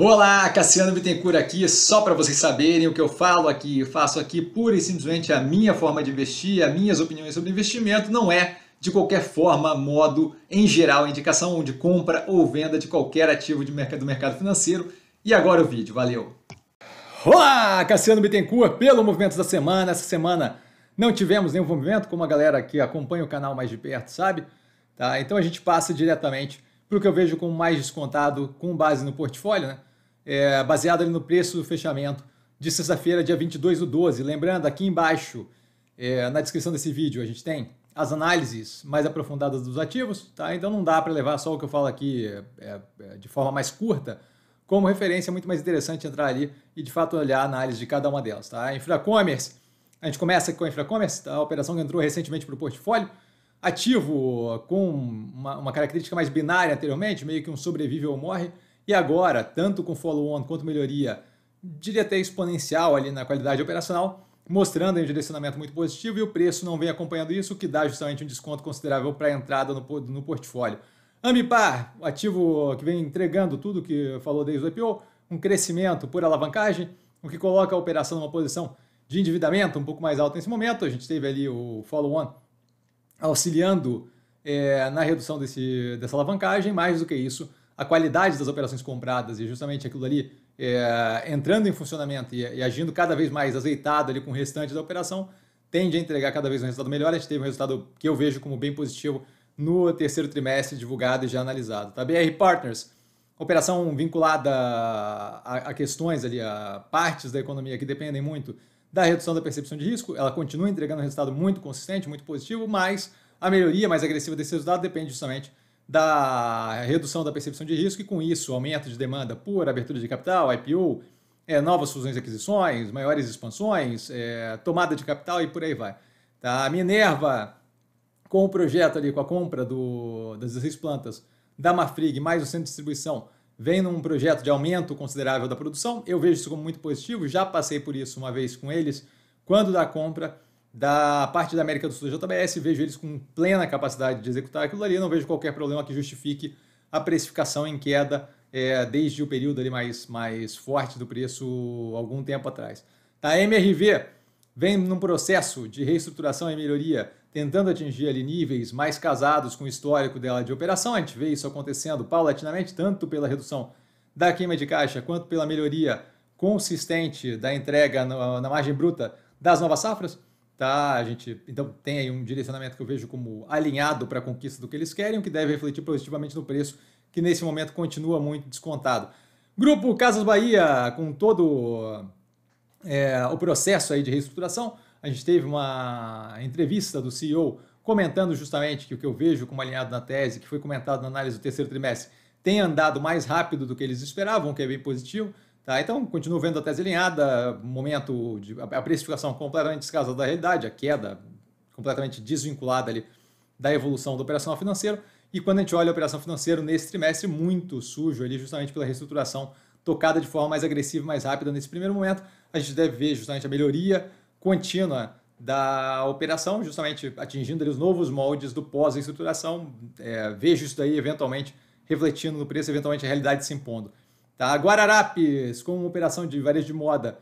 Olá, Cassiano Bittencourt aqui, só para vocês saberem o que eu falo aqui, eu faço aqui pura e simplesmente a minha forma de investir, as minhas opiniões sobre investimento, não é de qualquer forma, modo, em geral, indicação de compra ou venda de qualquer ativo de mercado, do mercado financeiro. E agora o vídeo, valeu! Olá, Cassiano Bittencourt, pelo Movimento da Semana. Essa semana não tivemos nenhum movimento, como a galera que acompanha o canal mais de perto sabe. Tá? Então a gente passa diretamente para o que eu vejo como mais descontado com base no portfólio, né? é, baseado no preço do fechamento de sexta-feira, dia 22 do 12. Lembrando, aqui embaixo, é, na descrição desse vídeo, a gente tem as análises mais aprofundadas dos ativos, tá? Então não dá para levar só o que eu falo aqui é, é, de forma mais curta, como referência, é muito mais interessante entrar ali e de fato olhar a análise de cada uma delas. Tá? A Infracommerce, a gente começa com a Infracommerce, tá? a operação que entrou recentemente para o portfólio, ativo com uma, uma, característica mais binária anteriormente, meio que um sobrevive ou morre. E agora, tanto com follow-on quanto melhoria, diria até exponencial ali na qualidade operacional, mostrando um direcionamento muito positivo e o preço não vem acompanhando isso, o que dá justamente um desconto considerável para a entrada no, no portfólio. o ativo que vem entregando tudo que falou desde o IPO, um crescimento por alavancagem, o que coloca a operação numa posição de endividamento um pouco mais alta nesse momento. A gente teve ali o follow-on auxiliando é, na redução desse, dessa alavancagem, mais do que isso, a qualidade das operações compradas e justamente aquilo ali é, entrando em funcionamento e, e, agindo cada vez mais azeitado ali com o restante da operação, tende a entregar cada vez um resultado melhor. A gente teve um resultado que eu vejo como bem positivo no terceiro trimestre divulgado e já analisado. Tá? BR Partners, operação vinculada a, a questões ali, a partes da economia que dependem muito da redução da percepção de risco. Ela continua entregando um resultado muito consistente, muito positivo, mas a melhoria mais agressiva desse resultado depende justamente da redução da percepção de risco e, com isso, aumento de demanda por abertura de capital, IPO, é, novas fusões e aquisições, maiores expansões, é, tomada de capital e por aí vai. Tá? A Minerva, com o projeto ali, com a compra do, das 16 plantas da Mafrig mais o centro de distribuição, vem num projeto de aumento considerável da produção. Eu vejo isso como muito positivo, já passei por isso uma vez com eles, quando da compra da parte da América do Sul da JBS, vejo eles com plena capacidade de executar aquilo ali, não vejo qualquer problema que justifique a precificação em queda é, desde o período ali mais, mais forte do preço algum tempo atrás. A tá, MRV vem num processo de reestruturação e melhoria, tentando atingir ali níveis mais casados com o histórico dela de operação. A gente vê isso acontecendo paulatinamente, tanto pela redução da queima de caixa quanto pela melhoria consistente da entrega na, na margem bruta das novas safras tá? A gente então tem aí um direcionamento que eu vejo como alinhado para a conquista do que eles querem, o que deve refletir positivamente no preço, que nesse momento continua muito descontado. Grupo Casas Bahia, com todo é, o processo aí de reestruturação, a gente teve uma entrevista do CEO comentando justamente que o que eu vejo como alinhado na tese, que foi comentado na análise do terceiro trimestre, tem andado mais rápido do que eles esperavam, o que é bem positivo. Tá? Então, continuo vendo a tese alinhada, momento de, a precificação completamente descasada da realidade, a queda completamente desvinculada ali da evolução do operacional financeiro. E quando a gente olha a operação financeira nesse trimestre, muito sujo ali, justamente pela reestruturação tocada de forma mais agressiva, mais rápida nesse primeiro momento, a gente deve ver justamente a melhoria contínua da operação, justamente atingindo ali, os novos moldes do pós-estruturação. É, vejo isso daí eventualmente refletindo no preço, eventualmente a realidade se impondo. Tá? Guararapes, com uma operação de varejo de moda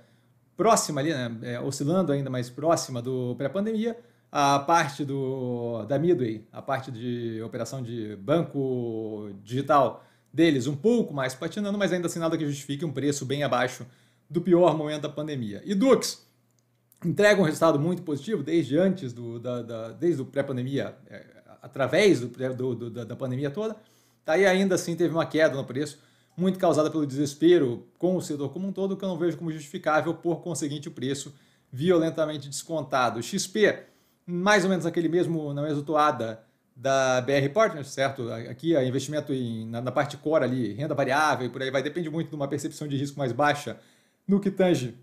próxima ali, né? é, oscilando ainda mais próxima do pré-pandemia, a parte do, da Midway, a parte de operação de banco digital deles, um pouco mais patinando, mas ainda assim nada que justifique um preço bem abaixo do pior momento da pandemia. E Dux entrega um resultado muito positivo desde antes do, da, da desde o pré-pandemia, é, através do, do, do, da pandemia toda, tá? e ainda assim teve uma queda no preço muito causada pelo desespero com o setor como um todo, que eu não vejo como justificável, por conseguinte, o preço violentamente descontado. XP, mais ou menos aquele mesmo, na mesma toada da BR Partners, certo? Aqui é investimento em, na, na, parte core ali, renda variável e por aí vai, depende muito de uma percepção de risco mais baixa no que tange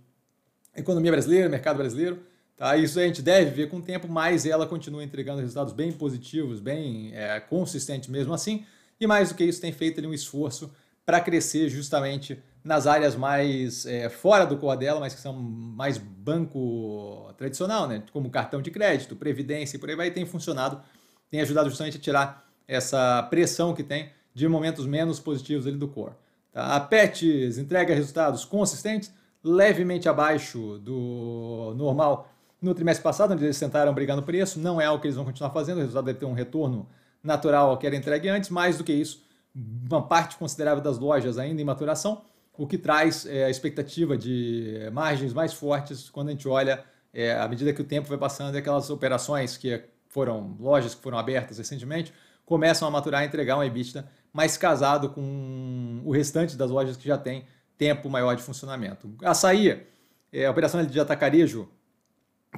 economia brasileira, mercado brasileiro. Tá? Isso a gente deve ver com o tempo, mas ela continua entregando resultados bem positivos, bem é, consistente mesmo assim. E mais do que isso, tem feito ali um esforço para crescer justamente nas áreas mais é, fora do core dela, mas que são mais banco tradicional, né? como cartão de crédito, previdência e por aí vai, e tem funcionado, tem ajudado justamente a tirar essa pressão que tem de momentos menos positivos ali do core. Tá? A PETS entrega resultados consistentes, levemente abaixo do normal no trimestre passado, onde eles tentaram brigar no preço, não é o que eles vão continuar fazendo, o resultado deve ter um retorno natural ao que era entregue antes, mais do que isso, uma parte considerável das lojas ainda em maturação, o que traz é, a expectativa de é, margens mais fortes quando a gente olha, é, à medida que o tempo vai passando, e aquelas operações que foram lojas que foram abertas recentemente começam a maturar e entregar um EBITDA mais casado com o restante das lojas que já tem tempo maior de funcionamento. Açaí, é, a operação de atacarejo,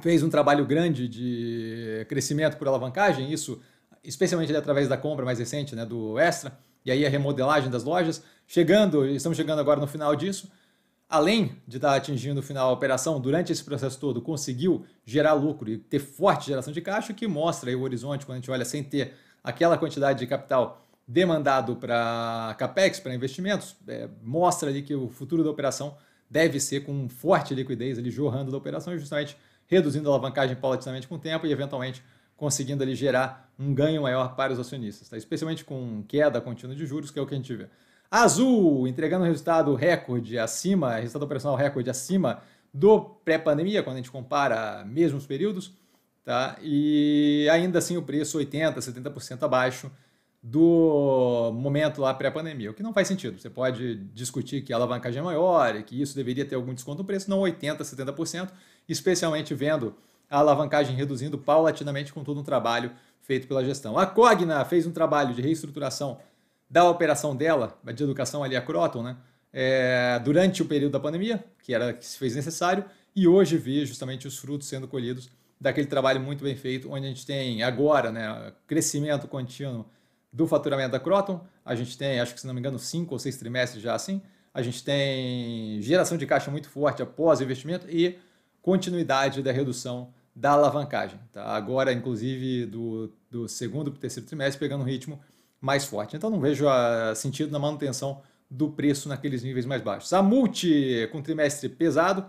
fez um trabalho grande de crescimento por alavancagem, isso especialmente através da compra mais recente né, do Extra, e aí a remodelagem das lojas. Chegando, estamos chegando agora no final disso. Além de estar tá atingindo o final da operação, durante esse processo todo conseguiu gerar lucro e ter forte geração de caixa, que mostra o horizonte quando a gente olha sem ter aquela quantidade de capital demandado para capex, para investimentos, é, mostra ali que o futuro da operação deve ser com forte liquidez ali jorrando da operação e justamente reduzindo a alavancagem paulatinamente com o tempo e eventualmente conseguindo ali gerar um ganho maior para os acionistas, tá? especialmente com queda contínua de juros, que é o que a gente vê. Azul entregando um resultado recorde acima, resultado operacional recorde acima do pré-pandemia, quando a gente compara mesmos períodos, tá? E ainda assim o preço 80%, 70% abaixo do momento lá pré-pandemia, o que não faz sentido. Você pode discutir que a alavancagem é maior e que isso deveria ter algum desconto no preço, não 80%, 70%, especialmente vendo a alavancagem reduzindo paulatinamente com todo um trabalho feito pela gestão. A Cogna fez um trabalho de reestruturação da operação dela, de educação ali a Croton, né? É, durante o período da pandemia, que era que se fez necessário, e hoje vê justamente os frutos sendo colhidos daquele trabalho muito bem feito, onde a gente tem agora né, crescimento contínuo do faturamento da Croton, a gente tem, acho que se não me engano, cinco ou seis trimestres já assim, a gente tem geração de caixa muito forte após o investimento e continuidade da redução da alavancagem. Tá? Agora, inclusive, do, do segundo para o terceiro trimestre, pegando um ritmo mais forte. Então, não vejo a, ah, sentido na manutenção do preço naqueles níveis mais baixos. A multi com trimestre pesado,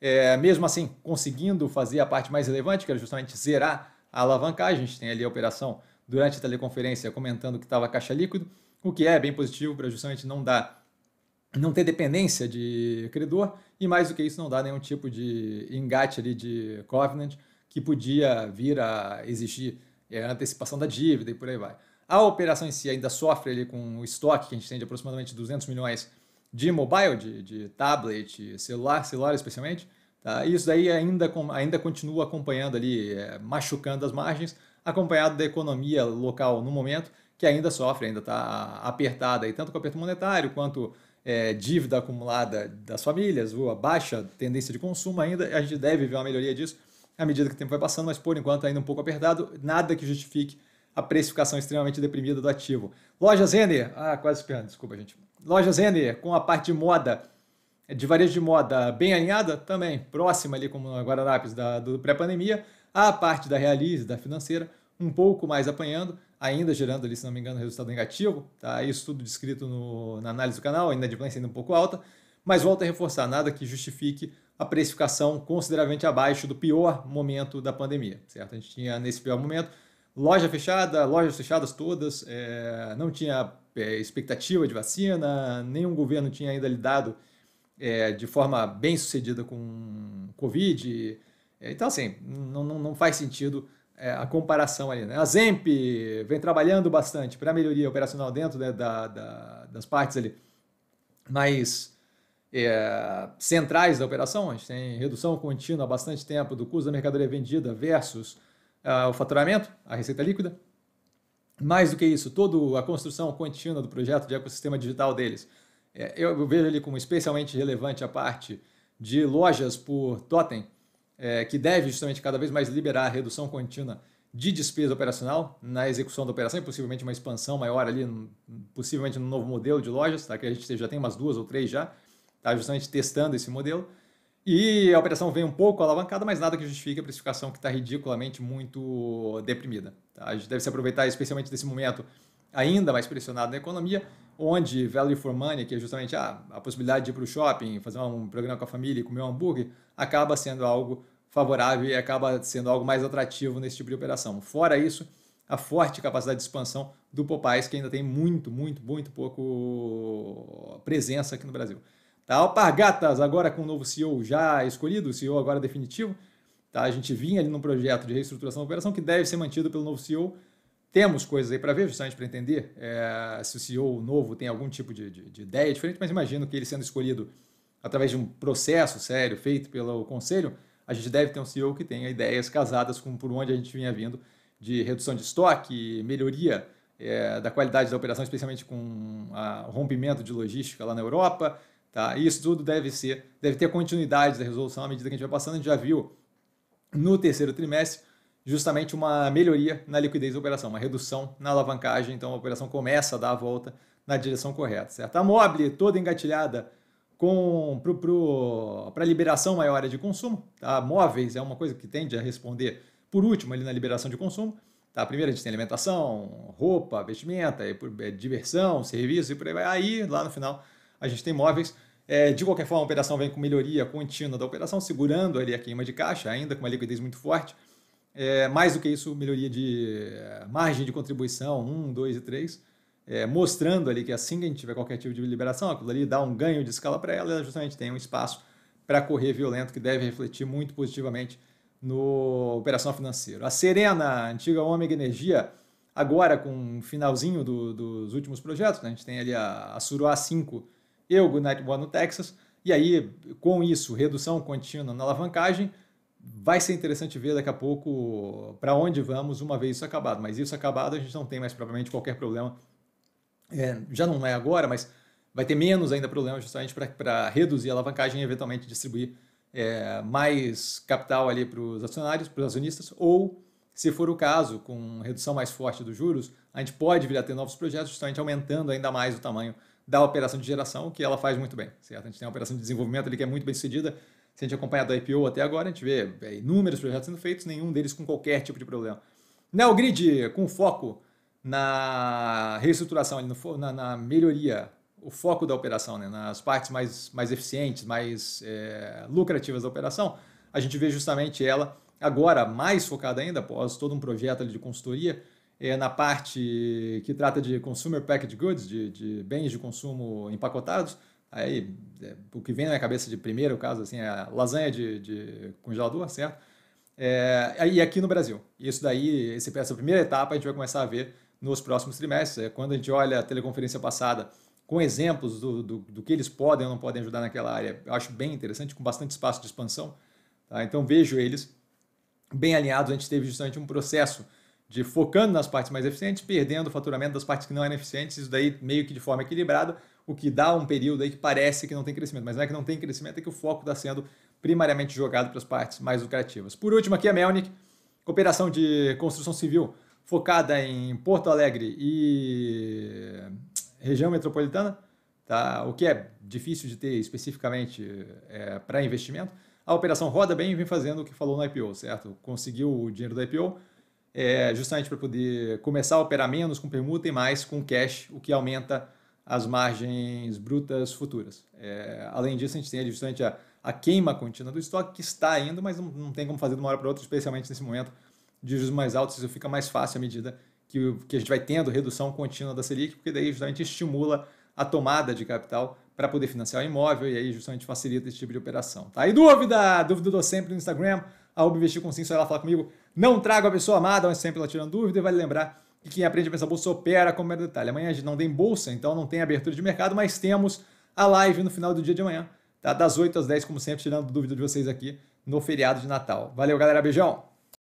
é, mesmo assim conseguindo fazer a parte mais relevante, que era justamente zerar a alavancagem. A gente tem ali a operação durante a teleconferência comentando que estava caixa líquido, o que é bem positivo para justamente não dar não ter dependência de credor, e mais do que isso, não dá nenhum tipo de engate ali de covenant que podia vir a exigir é, antecipação da dívida e por aí vai. A operação em si ainda sofre ali com o estoque que a gente tem de aproximadamente 200 milhões de mobile, de, de tablet, celular, celular especialmente. Tá? E isso daí ainda, ainda continua acompanhando ali, é, machucando as margens, acompanhado da economia local no momento, que ainda sofre, ainda está apertada, e tanto com o aperto monetário quanto é, dívida acumulada das famílias, a baixa tendência de consumo ainda, a gente deve ver uma melhoria disso à medida que o tempo vai passando, mas por enquanto ainda um pouco apertado, nada que justifique a precificação extremamente deprimida do ativo. Lojas Renner, ah, quase esperando, desculpa, gente. Lojas Renner, com a parte de moda, de varejo de moda bem alinhada, também próxima ali como a Guararapes da, do pré-pandemia, a parte da Realize, da financeira, um pouco mais apanhando, ainda gerando ali, se não me engano, resultado negativo. Tá? Isso tudo descrito no, na análise do canal, a inadimplência ainda um pouco alta. Mas volta a reforçar, nada que justifique a precificação consideravelmente abaixo do pior momento da pandemia. Certo? A gente tinha nesse pior momento loja fechada, lojas fechadas todas, é, não tinha é, expectativa de vacina, nenhum governo tinha ainda lidado é, de forma bem sucedida com Covid. Então, assim, não, não, não faz sentido é, a comparação ali. Né? A Zemp vem trabalhando bastante para melhoria operacional dentro né, da, da, das partes ali mais é, centrais da operação. A gente tem redução contínua há bastante tempo do custo da mercadoria vendida versus uh, o faturamento, a receita líquida. Mais do que isso, toda a construção contínua do projeto de ecossistema digital deles. É, eu vejo ali como especialmente relevante a parte de lojas por totem, é, que deve justamente cada vez mais liberar a redução contínua de despesa operacional na execução da operação e possivelmente uma expansão maior ali, possivelmente no novo modelo de lojas, tá? que a gente já tem umas duas ou três já, tá? justamente testando esse modelo. E a operação vem um pouco alavancada, mas nada que justifique a precificação que está ridiculamente muito deprimida. Tá? A gente deve se aproveitar especialmente desse momento ainda mais pressionado na economia, onde value for money, que é justamente a, ah, a possibilidade de ir para o shopping, fazer um programa com a família e comer um hambúrguer, acaba sendo algo favorável e acaba sendo algo mais atrativo nesse tipo de operação. Fora isso, a forte capacidade de expansão do Popeyes, que ainda tem muito, muito, muito pouco presença aqui no Brasil. Tá, Alpargatas, agora com o novo CEO já escolhido, o CEO agora definitivo, tá? a gente vinha ali num projeto de reestruturação da operação que deve ser mantido pelo novo CEO, temos coisas aí para ver, justamente para entender é, se o CEO novo tem algum tipo de, de, de, ideia diferente, mas imagino que ele sendo escolhido através de um processo sério feito pelo conselho, a gente deve ter um CEO que tenha ideias casadas com por onde a gente vinha vindo de redução de estoque, melhoria é, da qualidade da operação, especialmente com o rompimento de logística lá na Europa. Tá? E isso tudo deve ser, deve ter continuidade da resolução à medida que a gente vai passando. A gente já viu no terceiro trimestre justamente uma melhoria na liquidez da operação, uma redução na alavancagem, então a operação começa a dar a volta na direção correta, certo? A Mobile toda engatilhada com para liberação maior de consumo, tá? Móveis é uma coisa que tende a responder por último ali na liberação de consumo, tá? Primeiro a gente tem alimentação, roupa, vestimenta, é, diversão, serviço e por aí vai. Aí lá no final a gente tem móveis. É, de qualquer forma, a operação vem com melhoria contínua da operação, segurando ali a queima de caixa, ainda com uma liquidez muito forte. É, mais do que isso, melhoria de é, margem de contribuição, 1, 2 e 3, é, mostrando ali que assim que a gente tiver qualquer tipo de liberação, aquilo ali dá um ganho de escala para ela, ela justamente tem um espaço para correr violento que deve refletir muito positivamente no operação financeira. A Serena, antiga Ômega Energia, agora com um finalzinho do, dos últimos projetos, né? a gente tem ali a, a Suruá 5 e o Goodnight One no Texas, e aí com isso, redução contínua na alavancagem, vai ser interessante ver daqui a pouco para onde vamos uma vez isso acabado. Mas isso acabado, a gente não tem mais provavelmente qualquer problema. É, já não é agora, mas vai ter menos ainda problema justamente para reduzir a alavancagem e eventualmente distribuir é, mais capital ali para os acionários, para os acionistas, ou se for o caso, com redução mais forte dos juros, a gente pode vir a ter novos projetos, justamente aumentando ainda mais o tamanho da operação de geração, que ela faz muito bem, certo? A gente tem uma operação de desenvolvimento ali que é muito bem sucedida, se a gente acompanhar da IPO até agora, a gente vê é, inúmeros projetos sendo feitos, nenhum deles com qualquer tipo de problema. Neogrid, com foco na reestruturação, na, na melhoria, o foco da operação, né, nas partes mais, mais eficientes, mais é, lucrativas da operação, a gente vê justamente ela agora mais focada ainda, após todo um projeto de consultoria, é, na parte que trata de consumer packaged goods, de, de bens de consumo empacotados, Aí, é, o que vem na minha cabeça de primeiro caso, assim, é lasanha de, de congelador, certo? É, e aqui no Brasil. Isso daí, esse, essa primeira etapa a gente vai começar a ver nos próximos trimestres. É quando a gente olha a teleconferência passada com exemplos do, do, do que eles podem ou não podem ajudar naquela área, eu acho bem interessante, com bastante espaço de expansão. Tá? Então vejo eles bem alinhados. A gente teve justamente um processo de focando nas partes mais eficientes, perdendo o faturamento das partes que não eram eficientes, isso daí meio que de forma equilibrada, o que dá um período aí que parece que não tem crescimento, mas não é que não tem crescimento, é que o foco está sendo primariamente jogado para as partes mais lucrativas. Por último, aqui a Melnik, cooperação de construção civil focada em Porto Alegre e região metropolitana, tá? o que é difícil de ter especificamente é, para investimento. A operação roda bem e vem fazendo o que falou no IPO, certo? Conseguiu o dinheiro do IPO, é, justamente para poder começar a operar menos com permuta e mais com cash, o que aumenta as margens brutas futuras. É, além disso, a gente tem justamente a, a queima contínua do estoque, que está indo, mas não, não tem como fazer de uma hora para outra, especialmente nesse momento de juros mais altos, isso fica mais fácil à medida que, que a gente vai tendo redução contínua da Selic, porque daí justamente estimula a tomada de capital para poder financiar o imóvel e aí justamente facilita esse tipo de operação. Tá? E dúvida? Dúvida do sempre no Instagram, arroba investir com sim, só ela fala comigo. Não trago a pessoa amada, mas sempre ela tirando dúvida e vale lembrar e quem aprende a pensar bolsa opera como era é detalhe. Amanhã a gente não tem bolsa, então não tem abertura de mercado, mas temos a live no final do dia de amanhã, tá? Das 8 às 10, como sempre, tirando dúvida de vocês aqui no feriado de Natal. Valeu, galera. Beijão!